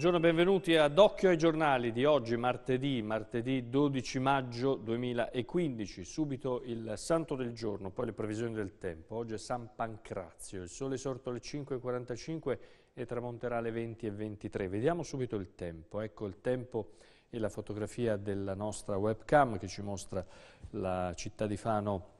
Buongiorno e benvenuti ad Occhio ai giornali di oggi, martedì, martedì 12 maggio 2015. Subito il santo del giorno, poi le previsioni del tempo. Oggi è San Pancrazio, il sole è sorto alle 5.45 e tramonterà alle 20.23. Vediamo subito il tempo. Ecco il tempo e la fotografia della nostra webcam che ci mostra la città di Fano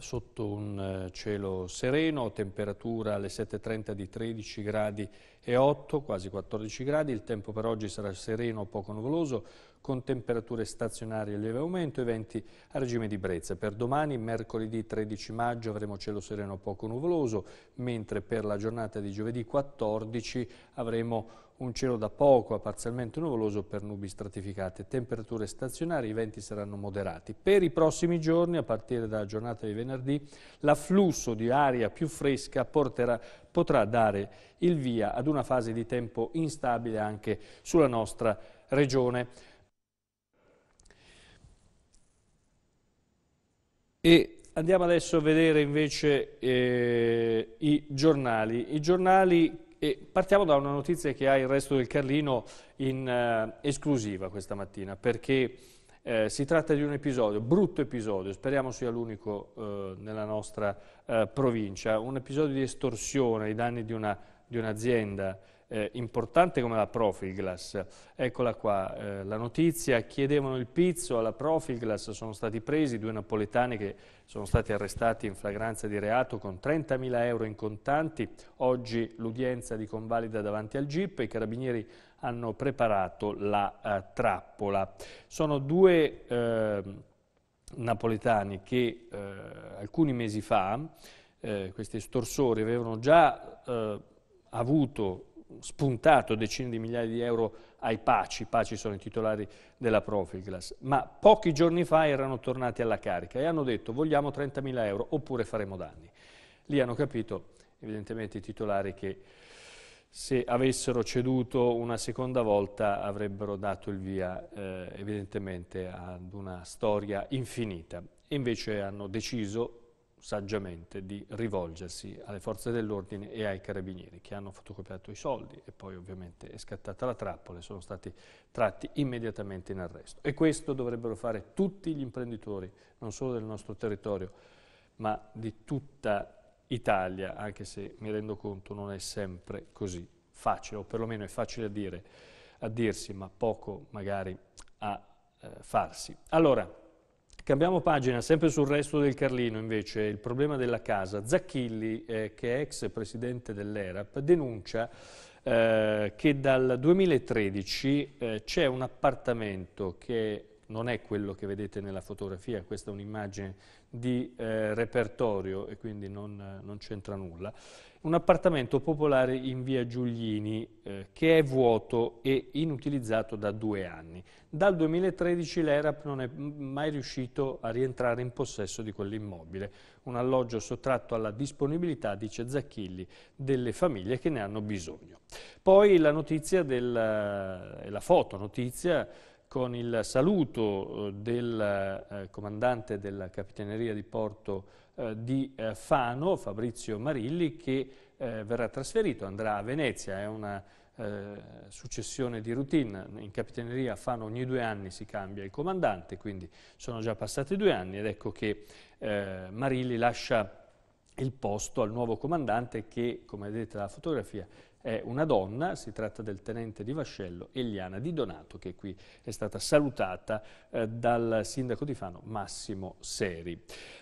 sotto un eh, cielo sereno, temperatura alle 7.30 di 13 gradi e 8, quasi 14 gradi, il tempo per oggi sarà sereno o poco nuvoloso, con temperature stazionarie a lieve aumento e venti a regime di brezza. Per domani, mercoledì 13 maggio, avremo cielo sereno o poco nuvoloso, mentre per la giornata di giovedì 14 avremo un cielo da poco a parzialmente nuvoloso per nubi stratificate, temperature stazionarie, i venti saranno moderati. Per i prossimi giorni, a partire dalla giornata di venerdì, l'afflusso di aria più fresca porterà, potrà dare il via ad una fase di tempo instabile anche sulla nostra regione. E andiamo adesso a vedere invece eh, i giornali. I giornali e partiamo da una notizia che ha il resto del Carlino in eh, esclusiva questa mattina, perché eh, si tratta di un episodio, brutto episodio, speriamo sia l'unico eh, nella nostra eh, provincia, un episodio di estorsione ai danni di un'azienda eh, importante come la Profilglass. Eccola qua, eh, la notizia, chiedevano il pizzo alla Profilglass, sono stati presi due napoletani che sono stati arrestati in flagranza di reato con 30.000 euro in contanti. Oggi l'udienza di convalida davanti al GIP, i carabinieri hanno preparato la eh, trappola. Sono due ehm, napoletani che eh, alcuni mesi fa, eh, questi estorsori, avevano già eh, avuto spuntato decine di migliaia di euro ai Paci, Paci sono i titolari della Profilglass, ma pochi giorni fa erano tornati alla carica e hanno detto vogliamo 30.000 euro oppure faremo danni. Lì hanno capito evidentemente i titolari che se avessero ceduto una seconda volta avrebbero dato il via eh, evidentemente ad una storia infinita. E invece hanno deciso saggiamente di rivolgersi alle forze dell'ordine e ai carabinieri che hanno fotocopiato i soldi e poi ovviamente è scattata la trappola e sono stati tratti immediatamente in arresto. E questo dovrebbero fare tutti gli imprenditori, non solo del nostro territorio, ma di tutta Italia, anche se mi rendo conto non è sempre così facile, o perlomeno è facile a, dire, a dirsi, ma poco magari a eh, farsi. Allora, Cambiamo pagina, sempre sul resto del Carlino invece, il problema della casa. Zacchilli, eh, che è ex presidente dell'ERAP, denuncia eh, che dal 2013 eh, c'è un appartamento che non è quello che vedete nella fotografia, questa è un'immagine di eh, repertorio e quindi non, non c'entra nulla, un appartamento popolare in via Giuglini eh, che è vuoto e inutilizzato da due anni. Dal 2013 l'ERAP non è mai riuscito a rientrare in possesso di quell'immobile, un alloggio sottratto alla disponibilità, dice Zacchilli, delle famiglie che ne hanno bisogno. Poi la notizia del, eh, la foto con il saluto eh, del eh, comandante della Capitaneria di Porto eh, di eh, Fano, Fabrizio Marilli, che eh, verrà trasferito, andrà a Venezia, è una successione di routine, in capitaneria a Fano ogni due anni si cambia il comandante, quindi sono già passati due anni ed ecco che Marilli lascia il posto al nuovo comandante che, come vedete dalla fotografia, è una donna, si tratta del tenente di Vascello, Eliana Di Donato, che qui è stata salutata eh, dal sindaco di Fano Massimo Seri.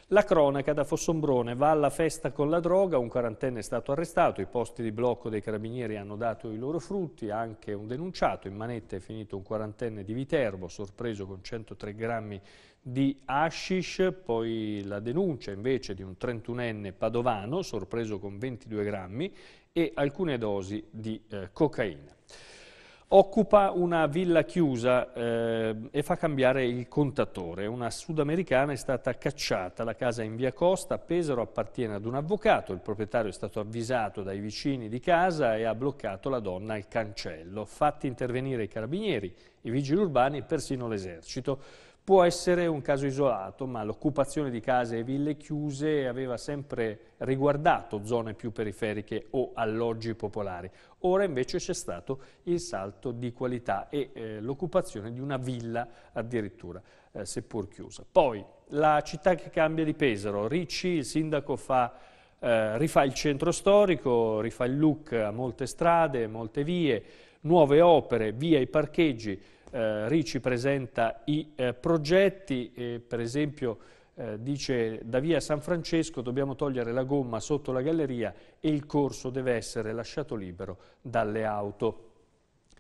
La cronaca da Fossombrone va alla festa con la droga, un quarantenne è stato arrestato, i posti di blocco dei carabinieri hanno dato i loro frutti, anche un denunciato, in manetta è finito un quarantenne di Viterbo, sorpreso con 103 grammi di hashish, poi la denuncia invece di un 31enne padovano, sorpreso con 22 grammi, e alcune dosi di eh, cocaina. Occupa una villa chiusa eh, e fa cambiare il contatore. Una sudamericana è stata cacciata, la casa in via Costa, Pesaro appartiene ad un avvocato, il proprietario è stato avvisato dai vicini di casa e ha bloccato la donna al cancello. Fatti intervenire i carabinieri, i vigili urbani e persino l'esercito. Può essere un caso isolato, ma l'occupazione di case e ville chiuse aveva sempre riguardato zone più periferiche o alloggi popolari. Ora invece c'è stato il salto di qualità e eh, l'occupazione di una villa addirittura, eh, seppur chiusa. Poi la città che cambia di Pesaro, Ricci, il sindaco fa, eh, rifà il centro storico, rifà il look a molte strade, molte vie, nuove opere, via i parcheggi, eh, Ricci presenta i eh, progetti, eh, per esempio eh, dice da via San Francesco dobbiamo togliere la gomma sotto la galleria e il corso deve essere lasciato libero dalle auto.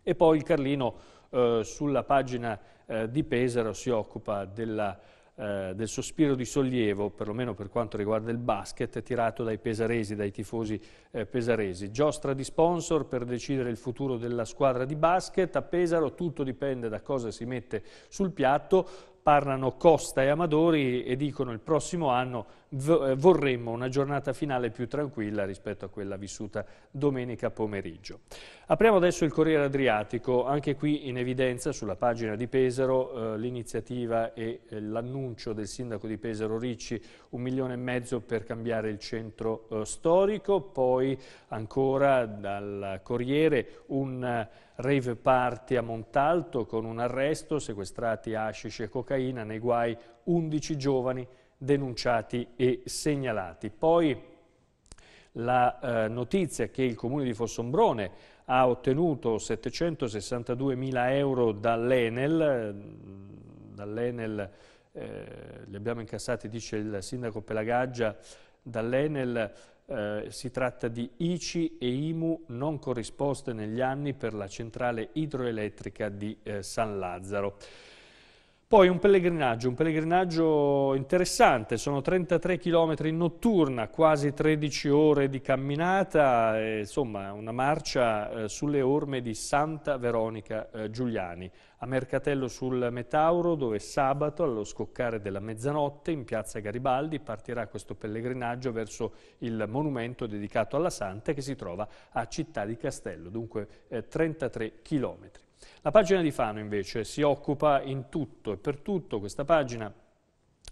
E poi il Carlino eh, sulla pagina eh, di Pesaro si occupa della eh, del sospiro di sollievo, perlomeno per quanto riguarda il basket, tirato dai pesaresi, dai tifosi eh, pesaresi. Giostra di sponsor per decidere il futuro della squadra di basket, a Pesaro tutto dipende da cosa si mette sul piatto, parlano Costa e Amadori e dicono il prossimo anno eh, vorremmo una giornata finale più tranquilla rispetto a quella vissuta domenica pomeriggio. Apriamo adesso il Corriere Adriatico, anche qui in evidenza sulla pagina di Pesaro eh, l'iniziativa e eh, l'annuncio del sindaco di Pesaro Ricci un milione e mezzo per cambiare il centro eh, storico, poi ancora dal Corriere un eh, Rave party a Montalto con un arresto, sequestrati hashish e cocaina, nei guai 11 giovani denunciati e segnalati. Poi la eh, notizia che il comune di Fossombrone ha ottenuto 762 mila euro dall'Enel, mm, dall'Enel eh, li abbiamo incassati, dice il sindaco Pelagaggia, dall'Enel eh, si tratta di ICI e IMU non corrisposte negli anni per la centrale idroelettrica di eh, San Lazzaro. Poi un pellegrinaggio, un pellegrinaggio interessante, sono 33 km in notturna, quasi 13 ore di camminata, e, insomma una marcia eh, sulle orme di Santa Veronica eh, Giuliani, a Mercatello sul Metauro dove sabato allo scoccare della mezzanotte in piazza Garibaldi partirà questo pellegrinaggio verso il monumento dedicato alla Santa che si trova a Città di Castello, dunque eh, 33 km. La pagina di Fano invece si occupa in tutto e per tutto, questa pagina,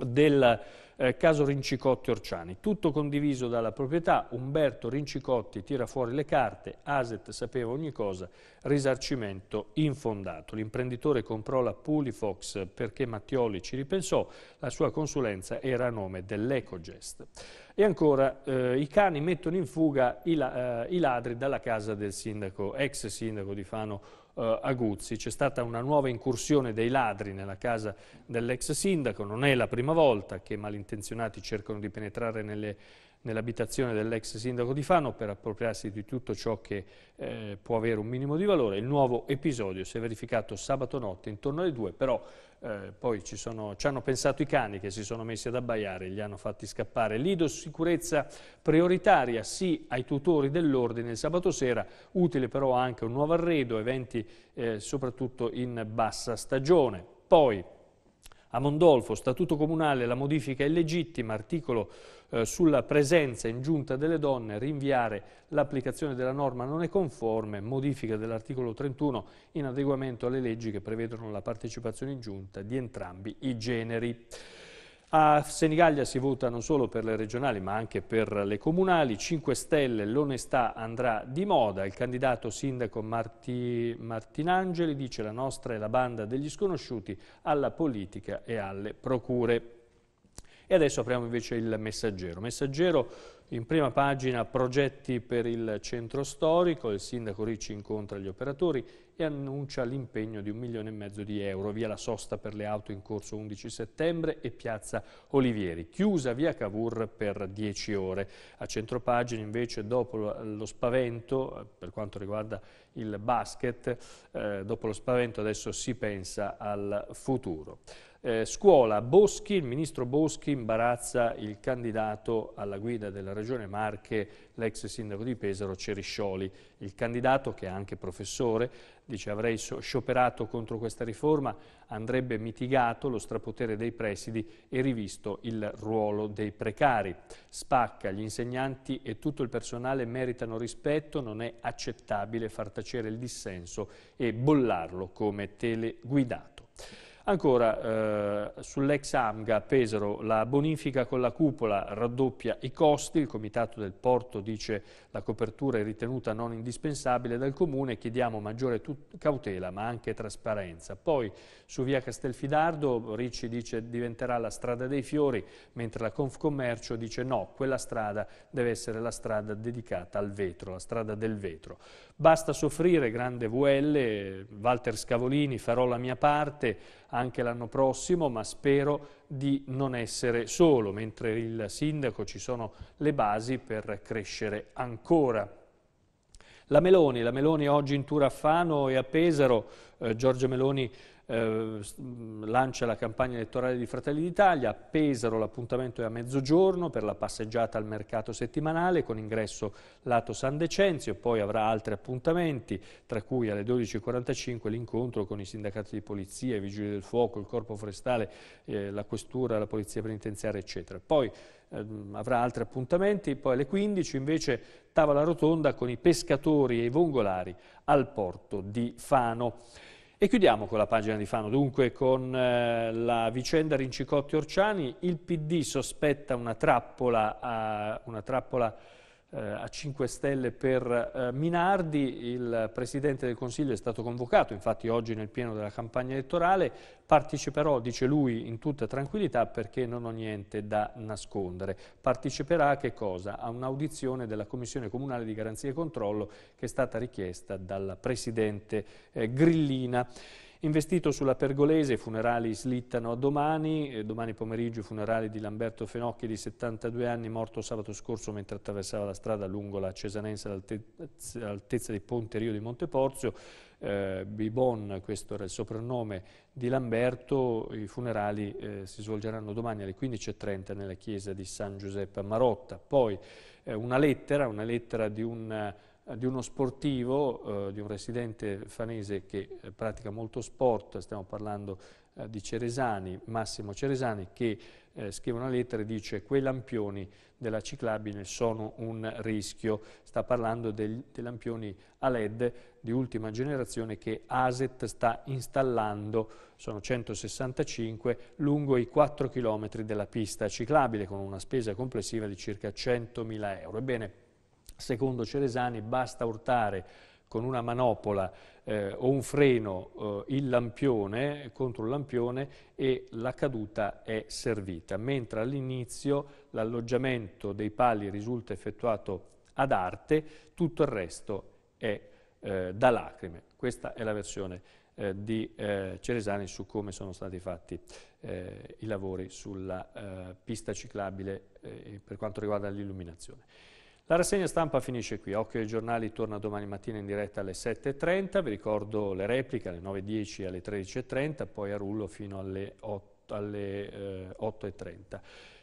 del eh, caso Rincicotti Orciani. Tutto condiviso dalla proprietà, Umberto Rincicotti tira fuori le carte, Aset sapeva ogni cosa, risarcimento infondato. L'imprenditore comprò la Pulifox perché Mattioli ci ripensò, la sua consulenza era a nome dell'Ecogest. E ancora, eh, i cani mettono in fuga i, eh, i ladri dalla casa del sindaco, ex sindaco di Fano eh, Aguzzi. C'è stata una nuova incursione dei ladri nella casa dell'ex sindaco, non è la prima volta che malintenzionati cercano di penetrare nelle nell'abitazione dell'ex sindaco di Fano per appropriarsi di tutto ciò che eh, può avere un minimo di valore. Il nuovo episodio si è verificato sabato notte intorno alle 2, però eh, poi ci, sono, ci, hanno pensato i cani che si sono messi ad abbaiare, li hanno fatti scappare. Lido sicurezza prioritaria, sì ai tutori dell'ordine il sabato sera, utile però anche un nuovo arredo, eventi eh, soprattutto in bassa stagione. Poi a Mondolfo, statuto comunale, la modifica è legittima, articolo eh, sulla presenza in giunta delle donne, rinviare l'applicazione della norma non è conforme, modifica dell'articolo 31 in adeguamento alle leggi che prevedono la partecipazione in giunta di entrambi i generi. A Senigallia si vota non solo per le regionali ma anche per le comunali. 5 Stelle, l'onestà andrà di moda. Il candidato sindaco Marti, Martinangeli dice la nostra è la banda degli sconosciuti alla politica e alle procure. E adesso apriamo invece il messaggero. Messaggero in prima pagina progetti per il centro storico, il sindaco Ricci incontra gli operatori e annuncia l'impegno di un milione e mezzo di euro. Via la sosta per le auto in corso 11 settembre e piazza Olivieri, chiusa via Cavour per 10 ore. A centro pagina invece dopo lo spavento, per quanto riguarda il basket, eh, dopo lo spavento adesso si pensa al futuro. Eh, scuola, Boschi, il ministro Boschi imbarazza il candidato alla guida della Regione Marche, l'ex sindaco di Pesaro Ceriscioli. Il candidato, che è anche professore, dice avrei scioperato contro questa riforma, andrebbe mitigato lo strapotere dei presidi e rivisto il ruolo dei precari. Spacca, gli insegnanti e tutto il personale meritano rispetto, non è accettabile far tacere il dissenso e bollarlo come teleguidato. Ancora eh, sull'ex AMGA Pesaro la bonifica con la cupola raddoppia i costi, il comitato del porto dice la copertura è ritenuta non indispensabile dal comune, chiediamo maggiore cautela ma anche trasparenza. Poi su via Castelfidardo Ricci dice diventerà la strada dei fiori mentre la Confcommercio dice no, quella strada deve essere la strada dedicata al vetro, la strada del vetro. Basta soffrire, grande VL, Walter Scavolini, farò la mia parte anche l'anno prossimo, ma spero di non essere solo. Mentre il sindaco ci sono le basi per crescere ancora. La Meloni, la Meloni oggi in Fano e a Pesaro, eh, Giorgio Meloni eh, mm, lancia la campagna elettorale di Fratelli d'Italia, a Pesaro l'appuntamento è a mezzogiorno per la passeggiata al mercato settimanale con ingresso lato San Decenzio, poi avrà altri appuntamenti, tra cui alle 12.45 l'incontro con i sindacati di polizia, i vigili del fuoco, il corpo forestale, eh, la questura, la polizia penitenziaria, eccetera. Poi ehm, avrà altri appuntamenti, poi alle 15 invece tavola rotonda con i pescatori e i vongolari al porto di Fano. E chiudiamo con la pagina di Fano, dunque con eh, la vicenda Rincicotti-Orciani, il PD sospetta una trappola, eh, una trappola eh, a 5 Stelle per eh, Minardi, il Presidente del Consiglio è stato convocato, infatti oggi nel pieno della campagna elettorale, parteciperò, dice lui, in tutta tranquillità perché non ho niente da nascondere. Parteciperà a che cosa? A un'audizione della Commissione Comunale di Garanzia e Controllo che è stata richiesta dalla Presidente eh, Grillina. Investito sulla Pergolese, i funerali slittano a domani, domani pomeriggio i funerali di Lamberto Fenocchi di 72 anni, morto sabato scorso mentre attraversava la strada lungo la Cesanense all'altezza di Ponte Rio di Monteporzio, eh, Bibon, questo era il soprannome di Lamberto, i funerali eh, si svolgeranno domani alle 15.30 nella chiesa di San Giuseppe a Marotta. Poi eh, una lettera, una lettera di un eh, di uno sportivo, eh, di un residente fanese che eh, pratica molto sport, stiamo parlando eh, di Ceresani, Massimo Ceresani, che eh, scrive una lettera e dice quei lampioni della ciclabile sono un rischio, sta parlando dei, dei lampioni a led di ultima generazione che ASET sta installando, sono 165, lungo i 4 km della pista ciclabile con una spesa complessiva di circa 100.000 euro. Ebbene, Secondo Ceresani basta urtare con una manopola eh, o un freno eh, il lampione contro il lampione e la caduta è servita, mentre all'inizio l'alloggiamento dei pali risulta effettuato ad arte, tutto il resto è eh, da lacrime. Questa è la versione eh, di eh, Ceresani su come sono stati fatti eh, i lavori sulla pista ciclabile per quanto riguarda l'illuminazione. La rassegna stampa finisce qui, Occhio ai giornali torna domani mattina in diretta alle 7.30, vi ricordo le repliche alle 9.10 e alle 13.30, poi a rullo fino alle 8.30. Eh,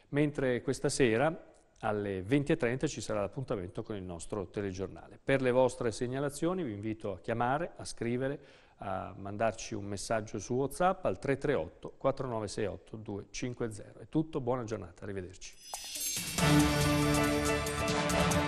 Mentre questa sera alle 20.30 ci sarà l'appuntamento con il nostro telegiornale. Per le vostre segnalazioni vi invito a chiamare, a scrivere, a mandarci un messaggio su WhatsApp al 338 4968 250. È tutto, buona giornata, arrivederci. Thank you.